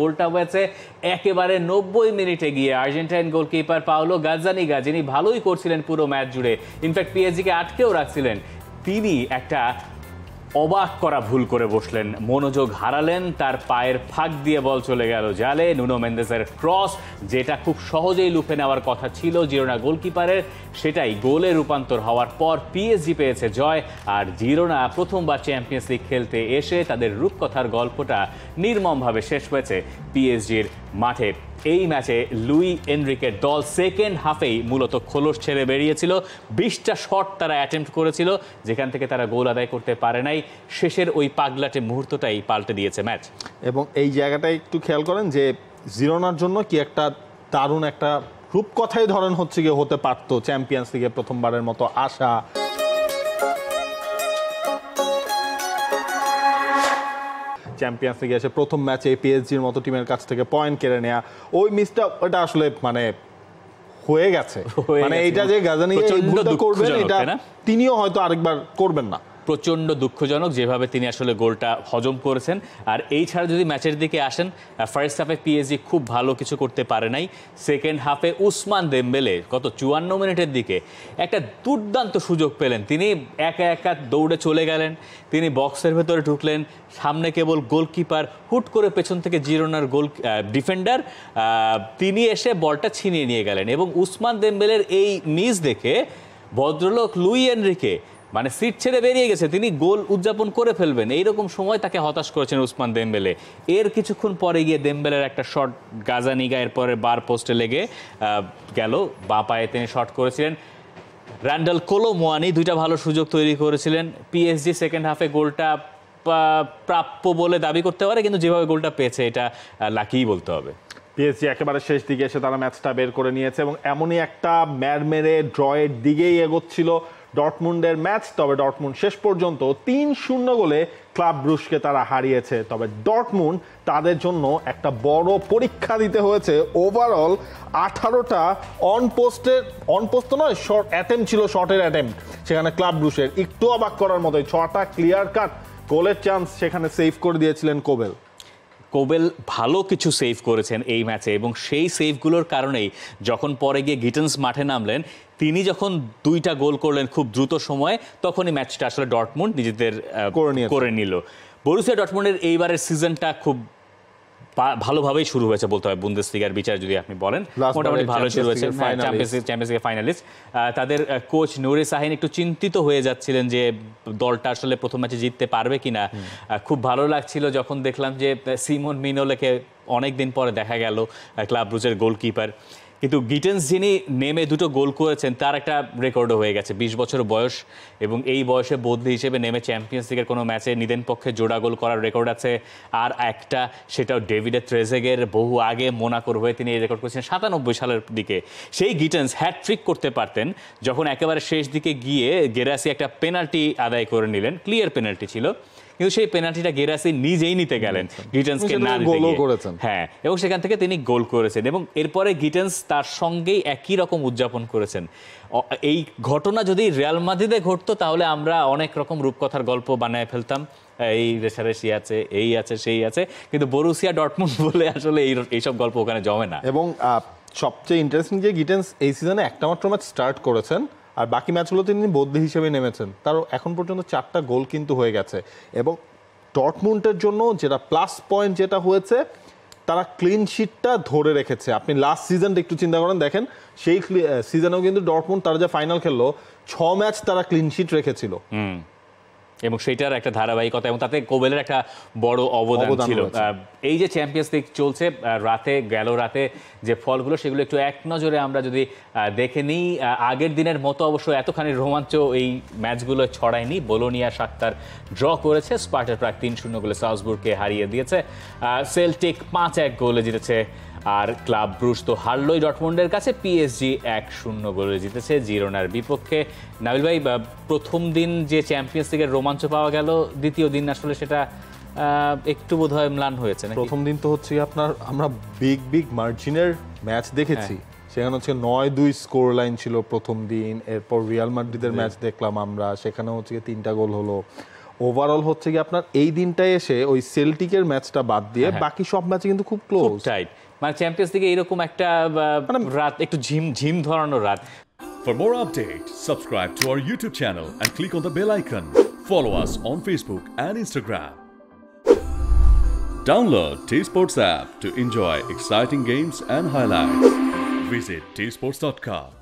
গোলটা হয়েছে একেবারে নব্বই মিনিটে গিয়ে আর্জেন্টাইন গোলকিপার পাওলো গাজানিগা যিনি ভালোই করছিলেন পুরো ম্যাচ জুড়ে ইনফ্যাক্ট পিএসজিকে আটকেও রাখছিলেন তিনি একটা অবাক করা ভুল করে বসলেন মনোযোগ হারালেন তার পায়ের ফাঁক দিয়ে বল চলে গেল জালে নুনো মেন্দেসের ক্রস যেটা খুব সহজেই লুফে নেওয়ার কথা ছিল জিরোনা গোলকিপারের সেটাই গোলে রূপান্তর হওয়ার পর পিএসজি পেয়েছে জয় আর জিরোনা প্রথমবার চ্যাম্পিয়ন্স লিগ খেলতে এসে তাদের রূপকথার গল্পটা নির্মমভাবে শেষ হয়েছে পিএসজির মাঠে এই ম্যাচে লুই এনরিকের দল সেকেন্ড হাফেই মূলত খোলস ছেড়ে বেরিয়েছিল বিশটা শট তারা অ্যাটেম্প করেছিল যেখান থেকে তারা গোল আদায় করতে পারে নাই শেষের ওই পাগলাটে মুহূর্তটাই পাল্টে দিয়েছে ম্যাচ এবং এই জায়গাটা একটু খেয়াল করেন যে জিরোনার জন্য কি একটা দারুণ একটা রূপকথাই ধরেন হচ্ছে গিয়ে হতে পারতো চ্যাম্পিয়ন্স লিগে প্রথমবারের মতো আসা চ্যাম্পিয়ন্স লিগে এসে প্রথম ম্যাচে পিএসজির মতো টিমের কাছ থেকে পয়েন্ট কেড়ে নেওয়া ওই মিসটা ওটা আসলে মানে হয়ে গেছে মানে এইটা যে গাজানি করবেন এটা তিনিও হয়তো আরেকবার করবেন না প্রচণ্ড দুঃখজনক যেভাবে তিনি আসলে গোলটা হজম করেছেন আর এই ছাড়া যদি ম্যাচের দিকে আসেন ফার্স্ট হাফে পিএসজি খুব ভালো কিছু করতে পারে নাই সেকেন্ড হাফে উসমান দেমবেলে গত চুয়ান্ন মিনিটের দিকে একটা দুর্দান্ত সুযোগ পেলেন তিনি একা একা দৌড়ে চলে গেলেন তিনি বক্সের ভেতরে ঢুকলেন সামনে কেবল গোলকিপার হুট করে পেছন থেকে জিরোনার গোল ডিফেন্ডার তিনি এসে বলটা ছিনিয়ে নিয়ে গেলেন এবং উসমান দেমবেলের এই মিস দেখে ভদ্রলোক লুই এনরিকে মানে সিট ছেড়ে বেরিয়ে গেছে তিনি গোল উদযাপন করে ফেলবেন এইরকম সময় তাকে হতাশ করেছেন উসমান দেমবেলে এর কিছুক্ষণ পরে গিয়ে দেমবেলের একটা শট গাজানিগা এরপরে বার পোস্টে লেগে গেল বা পায়ে তিনি শট করেছিলেন র্যান্ডাল মোয়ানি দুইটা ভালো সুযোগ তৈরি করেছিলেন পিএসজি সেকেন্ড হাফে গোলটা প্রাপ্য বলে দাবি করতে পারে কিন্তু যেভাবে গোলটা পেয়েছে এটা লাকিই বলতে হবে পিএসজি একেবারে শেষ দিকে এসে তারা ম্যাচটা বের করে নিয়েছে এবং এমনই একটা ম্যারমেরে ড্রয়ের দিকেই এগোচ্ছিল ডটমুন্ডের ম্যাচ তবে ডটমুন্ড শেষ পর্যন্ত তিন শূন্য গোলে ক্লাব ব্রুশকে তারা হারিয়েছে তবে ডটমুন্ড তাদের জন্য একটা বড় পরীক্ষা দিতে হয়েছে ওভারঅল আঠারোটা অন পোস্টের অন পোস্ট নয় শর্ট অ্যাটেম্প ছিল শর্টের অ্যাটেম্প সেখানে ক্লাব ব্রুশের একটু অবাক করার মতোই ছটা ক্লিয়ার কাট গোলের চান্স সেখানে সেভ করে দিয়েছিলেন কোবেল কোবেল ভালো কিছু সেভ করেছেন এই ম্যাচে এবং সেই সেভগুলোর কারণেই যখন পরে গিয়ে গিটন্স মাঠে নামলেন তিনি যখন দুইটা গোল করলেন খুব দ্রুত সময়ে তখনই ম্যাচটা আসলে ডটমুন্ড নিজেদের করে নিল বরুসিয়া ডটমুন্ডের এইবারের সিজনটা খুব ভালোভাবেই শুরু হয়েছে বলতে হয় বুন্দেস লিগার বিচার যদি আপনি বলেন মোটামুটি ভালো শুরু হয়েছে চ্যাম্পিয়ন্স লিগের ফাইনালিস্ট তাদের কোচ নুরে সাহিন একটু চিন্তিত হয়ে যাচ্ছিলেন যে দলটা আসলে প্রথম ম্যাচে জিততে পারবে কিনা খুব ভালো লাগছিল যখন দেখলাম যে সিমন মিনোলেকে অনেক দিন পরে দেখা গেল ক্লাব ব্রুজের গোলকিপার কিন্তু গিটেন্স যিনি নেমে দুটো গোল করেছেন তার একটা রেকর্ডও হয়ে গেছে বিশ বছর বয়স এবং এই বয়সে বদলি হিসেবে নেমে চ্যাম্পিয়ন্স লিগের কোনো ম্যাচে নিদেন পক্ষে জোড়া গোল করার রেকর্ড আছে আর একটা সেটাও ডেভিডে ট্রেজেগের বহু আগে মোনাকোর হয়ে তিনি এই রেকর্ড করেছেন সাতানব্বই সালের দিকে সেই গিটেন্স হ্যাটট্রিক করতে পারতেন যখন একেবারে শেষ দিকে গিয়ে গেরাসি একটা পেনাল্টি আদায় করে নিলেন ক্লিয়ার পেনাল্টি ছিল কিন্তু সেই পেনাল্টিটা গেরাসি নিজেই নিতে গেলেন আচ্ছা। গিটেন্সকে না গোলও করেছেন হ্যাঁ এবং সেখান থেকে তিনি গোল করেছেন এবং এরপরে গিটেন্স তার সঙ্গেই একই রকম উদযাপন করেছেন এই ঘটনা যদি রিয়াল মাদ্রিদে ঘটতো তাহলে আমরা অনেক রকম রূপকথার গল্প বানায় ফেলতাম এই রেশারেশি আছে এই আছে সেই আছে কিন্তু বরুসিয়া ডটমুন্ড বলে আসলে এই এইসব গল্প ওখানে জমে না এবং সবচেয়ে ইন্টারেস্টিং যে গিটেন্স এই সিজনে একটা মাত্র ম্যাচ স্টার্ট করেছেন আর বাকি ম্যাচগুলোতে তিনি বদলি হিসেবে নেমেছেন তার এখন পর্যন্ত চারটা গোল কিন্তু হয়ে গেছে এবং ডটমুন্ডের জন্য যেটা প্লাস পয়েন্ট যেটা হয়েছে তারা ক্লিন শিটটা ধরে রেখেছে আপনি লাস্ট সিজনটা একটু চিন্তা করেন দেখেন সেই সিজনেও কিন্তু ডটমুন্ড তারা যে ফাইনাল খেললো ছ ম্যাচ তারা ক্লিন শিট রেখেছিল এবং সেটার একটা ধারাবাহিকতা এবং তাতে কোবেলের একটা বড় অবদান ছিল এই যে চ্যাম্পিয়ন্স লিগ চলছে রাতে গেল রাতে যে ফলগুলো সেগুলো একটু এক নজরে আমরা যদি দেখে নিই আগের দিনের মতো অবশ্য এতখানি রোমাঞ্চ এই ম্যাচগুলো ছড়ায়নি বোলোনিয়া সাক্তার ড্র করেছে স্পার্টের প্রায় তিন শূন্য গোলে সাউসবুর্গকে হারিয়ে দিয়েছে সেলটিক পাঁচ এক গোলে জিতেছে আর ক্লাব ব্রুস তো হারলোই ডটমন্ডের কাছে পিএসজি এক শূন্য গোলে জিতেছে জিরোনার বিপক্ষে নাবিল ভাই প্রথম দিন যে চ্যাম্পিয়ন্স লিগের রোমাঞ্চ পাওয়া গেল দ্বিতীয় দিন আসলে সেটা একটু বোধ হয় ম্লান হয়েছে প্রথম দিন তো হচ্ছে আপনার আমরা বিগ বিগ মার্জিনের ম্যাচ দেখেছি হ্যাঁ। সেখানে হচ্ছে নয় দুই স্কোর লাইন ছিল প্রথম দিন এরপর রিয়াল মাদ্রিদের ম্যাচ দেখলাম আমরা সেখানে হচ্ছে তিনটা গোল হলো ওভারঅল হচ্ছে কি আপনার এই দিনটায় এসে ওই সেলটিকের ম্যাচটা বাদ দিয়ে বাকি সব ম্যাচে কিন্তু খুব ক্লোজ টাইট মানে চ্যাম্পিয়ন্স লিগে এরকম একটা রাত একটু ঝিম ঝিম ধরানোর রাত For more update, subscribe to our YouTube channel and click on the bell icon. Follow us on Facebook and Instagram. Download T Sports app to enjoy exciting games and highlights. Visit tsports.com.